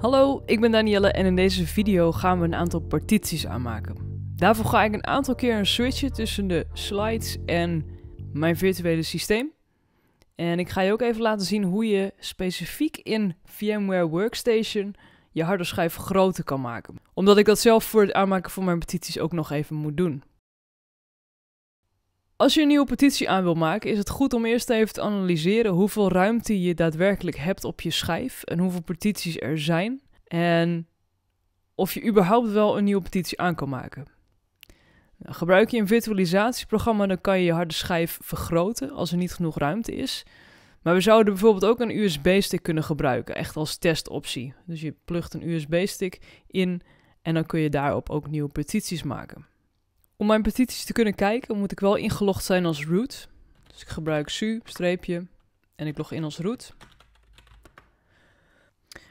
Hallo, ik ben Danielle en in deze video gaan we een aantal partities aanmaken. Daarvoor ga ik een aantal keer switchen tussen de slides en mijn virtuele systeem. En ik ga je ook even laten zien hoe je specifiek in VMware Workstation je harde schijf groter kan maken. Omdat ik dat zelf voor het aanmaken van mijn partities ook nog even moet doen. Als je een nieuwe petitie aan wil maken, is het goed om eerst even te analyseren hoeveel ruimte je daadwerkelijk hebt op je schijf en hoeveel petities er zijn. En of je überhaupt wel een nieuwe petitie aan kan maken. Nou, gebruik je een virtualisatieprogramma, dan kan je je harde schijf vergroten als er niet genoeg ruimte is. Maar we zouden bijvoorbeeld ook een USB-stick kunnen gebruiken, echt als testoptie. Dus je plugt een USB-stick in en dan kun je daarop ook nieuwe petities maken. Om mijn petities te kunnen kijken moet ik wel ingelogd zijn als root. Dus ik gebruik su, streepje en ik log in als root.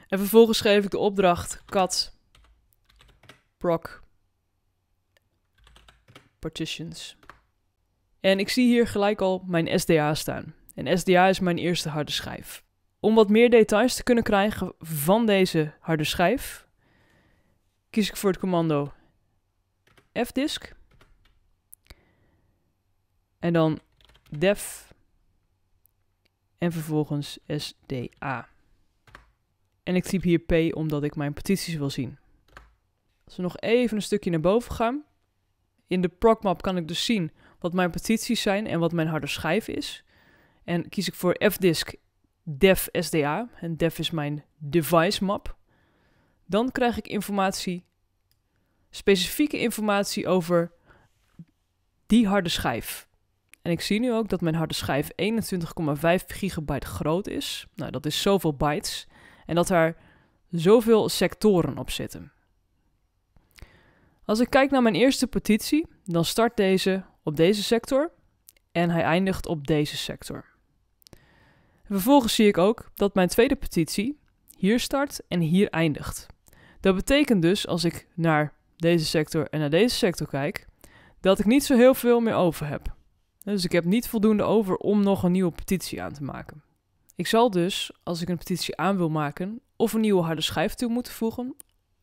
En vervolgens geef ik de opdracht cat proc partitions. En ik zie hier gelijk al mijn SDA staan. En SDA is mijn eerste harde schijf. Om wat meer details te kunnen krijgen van deze harde schijf, kies ik voor het commando fdisk. En dan def. En vervolgens SDA. En ik typ hier P omdat ik mijn petities wil zien. Als we nog even een stukje naar boven gaan. In de procmap kan ik dus zien wat mijn petities zijn en wat mijn harde schijf is. En kies ik voor fdisk dev SDA. En Def is mijn device map. Dan krijg ik informatie, specifieke informatie over die harde schijf. En ik zie nu ook dat mijn harde schijf 21,5 gigabyte groot is. Nou, dat is zoveel bytes. En dat er zoveel sectoren op zitten. Als ik kijk naar mijn eerste petitie, dan start deze op deze sector en hij eindigt op deze sector. Vervolgens zie ik ook dat mijn tweede petitie hier start en hier eindigt. Dat betekent dus, als ik naar deze sector en naar deze sector kijk, dat ik niet zo heel veel meer over heb. Dus ik heb niet voldoende over om nog een nieuwe petitie aan te maken. Ik zal dus, als ik een petitie aan wil maken, of een nieuwe harde schijf toe moeten voegen,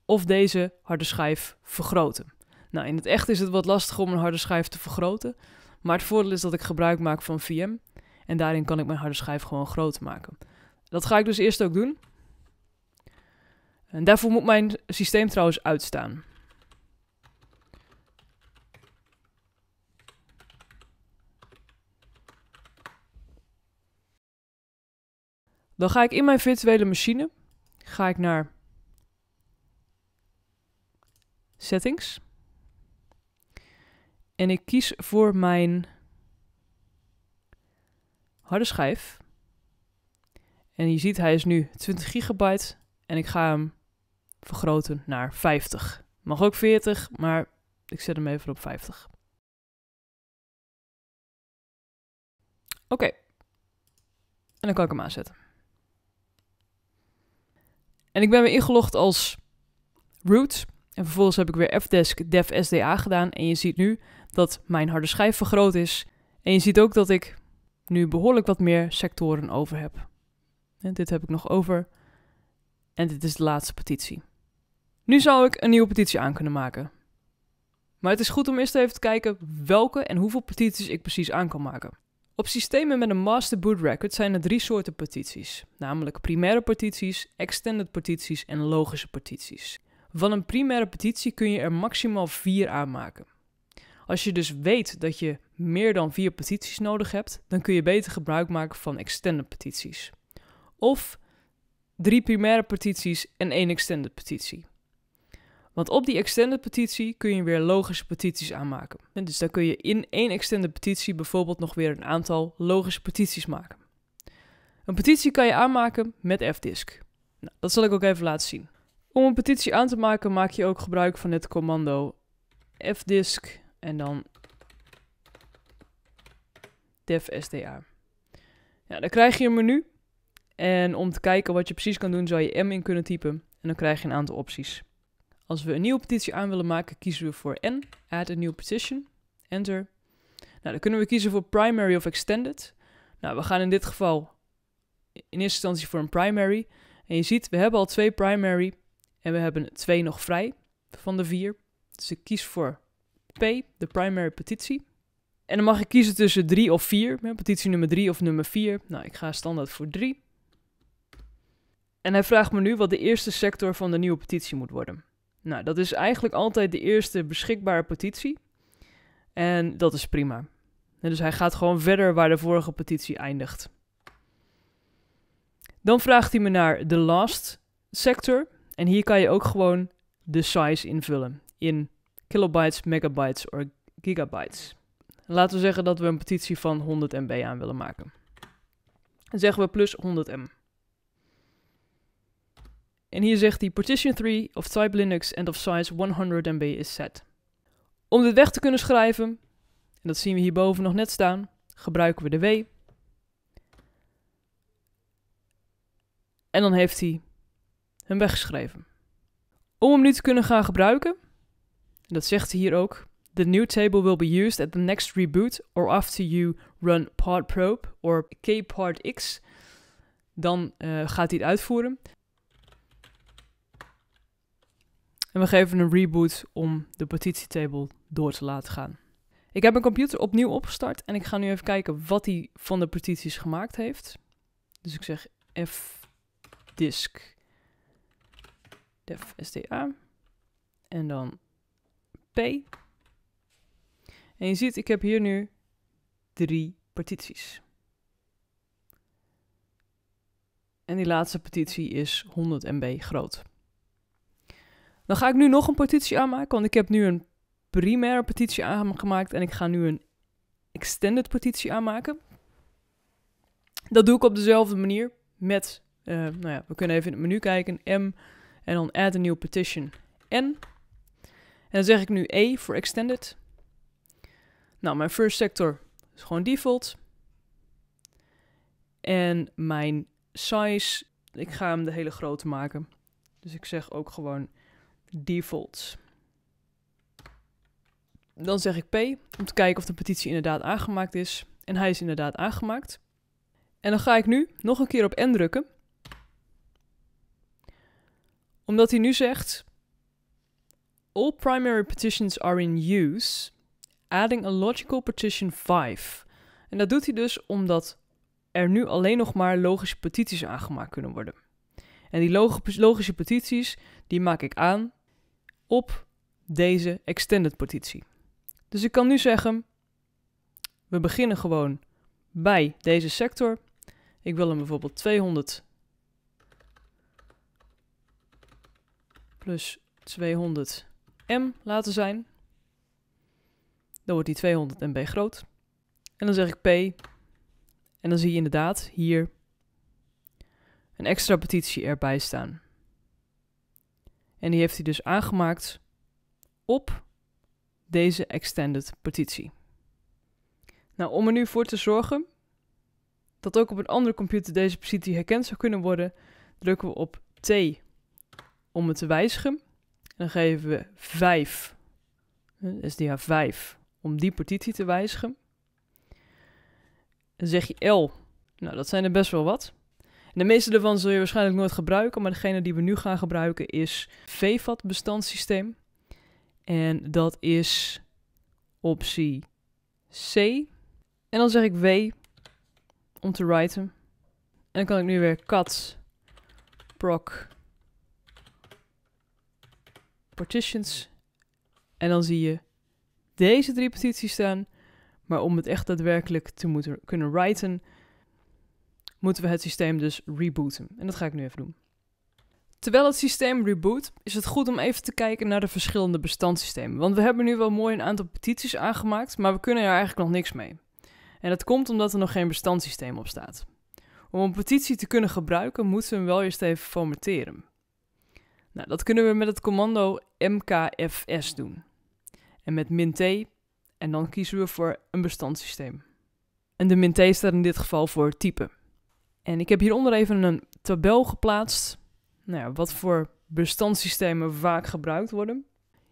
of deze harde schijf vergroten. Nou, in het echt is het wat lastig om een harde schijf te vergroten, maar het voordeel is dat ik gebruik maak van VM en daarin kan ik mijn harde schijf gewoon groot maken. Dat ga ik dus eerst ook doen. En daarvoor moet mijn systeem trouwens uitstaan. Dan ga ik in mijn virtuele machine ga ik naar settings. En ik kies voor mijn harde schijf. En je ziet hij is nu 20 gigabyte en ik ga hem vergroten naar 50. Mag ook 40, maar ik zet hem even op 50. Oké. En dan kan ik hem aanzetten. En ik ben weer ingelogd als root. En vervolgens heb ik weer fdesk dev SDA gedaan. En je ziet nu dat mijn harde schijf vergroot is. En je ziet ook dat ik nu behoorlijk wat meer sectoren over heb. dit heb ik nog over. En dit is de laatste petitie. Nu zou ik een nieuwe petitie aan kunnen maken. Maar het is goed om eerst even te kijken welke en hoeveel petities ik precies aan kan maken. Op systemen met een master boot record zijn er drie soorten partities, namelijk primaire partities, extended partities en logische partities. Van een primaire partitie kun je er maximaal vier aanmaken. Als je dus weet dat je meer dan vier partities nodig hebt, dan kun je beter gebruik maken van extended partities, Of drie primaire partities en één extended partitie. Want op die extended petitie kun je weer logische petities aanmaken. dus dan kun je in één extended petitie bijvoorbeeld nog weer een aantal logische petities maken. Een petitie kan je aanmaken met FDisk. Nou, dat zal ik ook even laten zien. Om een petitie aan te maken maak je ook gebruik van het commando fdisk en dan devsda. Ja, dan krijg je een menu en om te kijken wat je precies kan doen zou je m in kunnen typen en dan krijg je een aantal opties. Als we een nieuwe petitie aan willen maken, kiezen we voor N, add a new petition, enter. Nou, dan kunnen we kiezen voor primary of extended. Nou, we gaan in dit geval in eerste instantie voor een primary. En je ziet, we hebben al twee primary en we hebben twee nog vrij van de vier. Dus ik kies voor P, de primary petitie. En dan mag ik kiezen tussen 3 of 4, petitie nummer 3 of nummer 4. Nou, ik ga standaard voor 3. En hij vraagt me nu wat de eerste sector van de nieuwe petitie moet worden. Nou, dat is eigenlijk altijd de eerste beschikbare petitie. En dat is prima. dus hij gaat gewoon verder waar de vorige petitie eindigt. Dan vraagt hij me naar de last sector. En hier kan je ook gewoon de size invullen. In kilobytes, megabytes of gigabytes. Laten we zeggen dat we een petitie van 100 MB aan willen maken. Dan zeggen we plus 100 MB. En hier zegt hij partition 3 of type Linux and of size 100 MB is set. Om dit weg te kunnen schrijven, en dat zien we hierboven nog net staan, gebruiken we de W. En dan heeft hij hem weggeschreven. Om hem nu te kunnen gaan gebruiken, en dat zegt hij hier ook, The new table will be used at the next reboot or after you run probe or kpartx. Dan eh, gaat hij het uitvoeren. en we geven een reboot om de petitietable door te laten gaan. Ik heb mijn computer opnieuw opgestart en ik ga nu even kijken wat hij van de petities gemaakt heeft. Dus ik zeg f disk def sda en dan p. En je ziet, ik heb hier nu drie partities. En die laatste partitie is 100 MB groot. Dan ga ik nu nog een petitie aanmaken, want ik heb nu een primaire petitie aangemaakt en ik ga nu een extended petitie aanmaken. Dat doe ik op dezelfde manier met, eh, nou ja, we kunnen even in het menu kijken, M en dan add a new petition N. En dan zeg ik nu E voor extended. Nou, mijn first sector is gewoon default. En mijn size, ik ga hem de hele grote maken. Dus ik zeg ook gewoon defaults. Dan zeg ik P om te kijken of de petitie inderdaad aangemaakt is. En hij is inderdaad aangemaakt. En dan ga ik nu nog een keer op N drukken. Omdat hij nu zegt: All primary petitions are in use, adding a logical petition 5. En dat doet hij dus omdat er nu alleen nog maar logische petities aangemaakt kunnen worden. En die logische petities, die maak ik aan op deze extended partitie. Dus ik kan nu zeggen, we beginnen gewoon bij deze sector. Ik wil hem bijvoorbeeld 200 plus 200 m laten zijn. Dan wordt die 200 MB groot. En dan zeg ik P. En dan zie je inderdaad hier een extra partitie erbij staan. En die heeft hij dus aangemaakt op deze extended partitie. Nou, om er nu voor te zorgen dat ook op een andere computer deze partitie herkend zou kunnen worden, drukken we op T om het te wijzigen. dan geven we 5, SDA 5, om die partitie te wijzigen. Dan zeg je L. Nou, dat zijn er best wel wat. De meeste daarvan zul je waarschijnlijk nooit gebruiken, maar degene die we nu gaan gebruiken is VFAT bestandssysteem. En dat is optie C. En dan zeg ik W om te writen. En dan kan ik nu weer cat proc partitions. En dan zie je deze drie petities staan. Maar om het echt daadwerkelijk te moeten kunnen writen, moeten we het systeem dus rebooten. En dat ga ik nu even doen. Terwijl het systeem reboot, is het goed om even te kijken naar de verschillende bestandssystemen. Want we hebben nu wel mooi een aantal petities aangemaakt, maar we kunnen er eigenlijk nog niks mee. En dat komt omdat er nog geen bestandssysteem op staat. Om een petitie te kunnen gebruiken, moeten we hem wel eerst even formatteren. Nou, dat kunnen we met het commando mkfs doen. En met min t, en dan kiezen we voor een bestandssysteem. En de min t staat in dit geval voor type. En ik heb hieronder even een tabel geplaatst. Nou ja, wat voor bestandssystemen vaak gebruikt worden.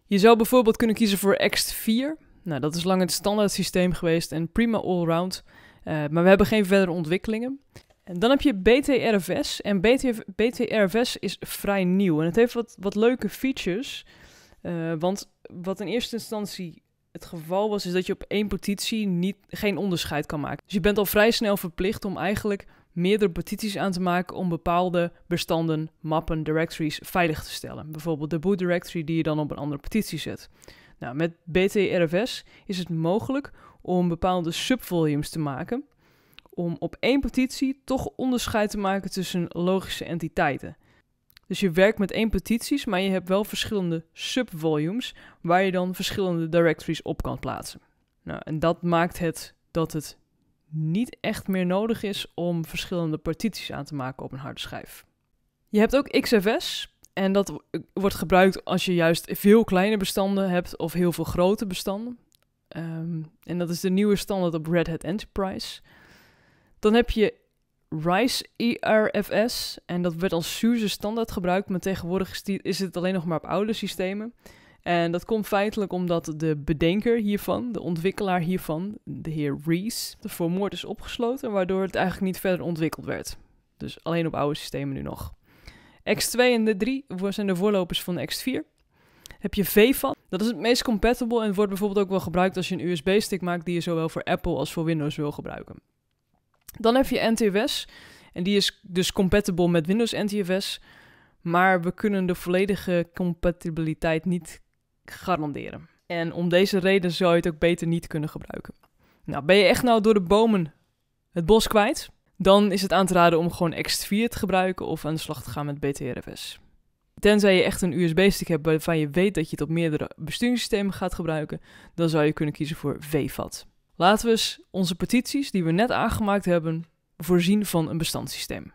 Je zou bijvoorbeeld kunnen kiezen voor Ext4. Nou, dat is lang het standaard systeem geweest en prima allround. Uh, maar we hebben geen verdere ontwikkelingen. En dan heb je BTRFS. En BTRFS is vrij nieuw. En het heeft wat, wat leuke features. Eh, want wat in eerste instantie het geval was, is dat je op één petitie niet, geen onderscheid kan maken. Dus je bent al vrij snel verplicht om eigenlijk meerdere petities aan te maken om bepaalde bestanden, mappen, directories veilig te stellen. Bijvoorbeeld de boot directory die je dan op een andere petitie zet. Nou, met BTRFS is het mogelijk om bepaalde subvolumes te maken om op één petitie toch onderscheid te maken tussen logische entiteiten. Dus je werkt met één petities, maar je hebt wel verschillende subvolumes waar je dan verschillende directories op kan plaatsen. Nou, en dat maakt het dat het niet echt meer nodig is om verschillende partities aan te maken op een harde schijf. Je hebt ook XFS. En dat wordt gebruikt als je juist veel kleine bestanden hebt of heel veel grote bestanden. Ehm, en dat is de nieuwe standaard op Red Hat Enterprise. Dan heb je RISE ERFS. En dat werd als SUSE standaard gebruikt, maar tegenwoordig is het alleen nog maar op oude systemen. En dat komt feitelijk omdat de bedenker hiervan, de ontwikkelaar hiervan, de heer Rees, voor moord is opgesloten, waardoor het eigenlijk niet verder ontwikkeld werd. Dus alleen op oude systemen nu nog. X2 en de 3 zijn de voorlopers van de X4. Heb je VFAT, dat is het meest compatible en wordt bijvoorbeeld ook wel gebruikt als je een USB-stick maakt die je zowel voor Apple als voor Windows wil gebruiken. Dan heb je NTFS, en die is dus compatible met Windows NTFS, maar we kunnen de volledige compatibiliteit niet Garanderen. En om deze reden zou je het ook beter niet kunnen gebruiken. Nou, ben je echt nou door de bomen het bos kwijt? Dan is het aan te raden om gewoon X4 te gebruiken of aan de slag te gaan met BTRFS. Tenzij je echt een USB-stick hebt waarvan je weet dat je het op meerdere besturingssystemen gaat gebruiken, dan zou je kunnen kiezen voor VFAT. Laten we eens onze petities die we net aangemaakt hebben voorzien van een bestandssysteem.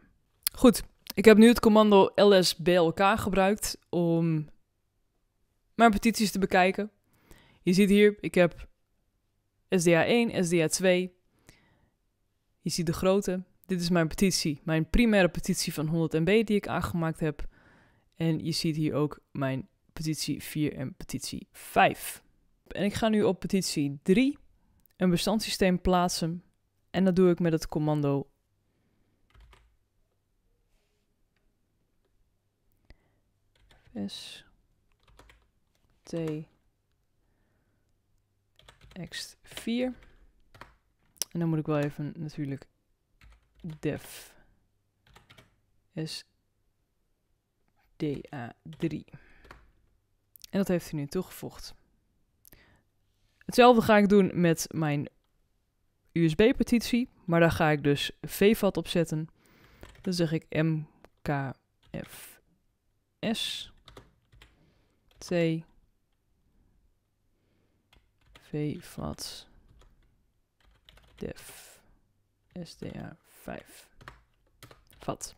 Goed, ik heb nu het commando lsblk gebruikt om mijn petities te bekijken. Je ziet hier, ik heb SDA 1, SDA 2. Je ziet de grote. Dit is mijn petitie, mijn primaire petitie van 100 MB die ik aangemaakt heb. En je ziet hier ook mijn petitie 4 en petitie 5. En ik ga nu op petitie 3 een bestandssysteem plaatsen. En dat doe ik met het commando S t x4. En dan moet ik wel even natuurlijk def s 3 En dat heeft hij nu toegevoegd. Hetzelfde ga ik doen met mijn USB-petitie, maar daar ga ik dus VFAT op zetten. Dan zeg ik mkfs t vfat def sda 5 vat.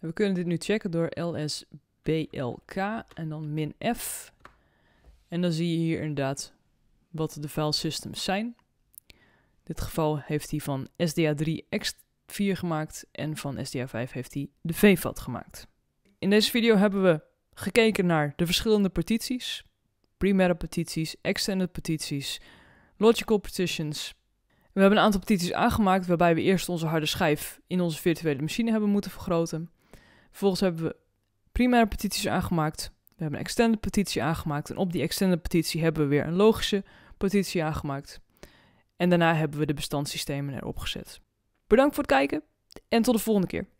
En we kunnen dit nu checken door lsblk en dan min f. En dan zie je hier inderdaad wat de file systems zijn. In dit geval heeft hij van SDA3 X4 gemaakt en van SDA5 heeft hij de VFAT gemaakt. In deze video hebben we gekeken naar de verschillende partities, primaire petities, extended petities, logical petitions. We hebben een aantal petities aangemaakt waarbij we eerst onze harde schijf in onze virtuele machine hebben moeten vergroten. Vervolgens hebben we primaire petities aangemaakt. We hebben een extended petitie aangemaakt en op die extended petitie hebben we weer een logische petitie aangemaakt. En daarna hebben we de bestandssystemen erop gezet. Bedankt voor het kijken en tot de volgende keer.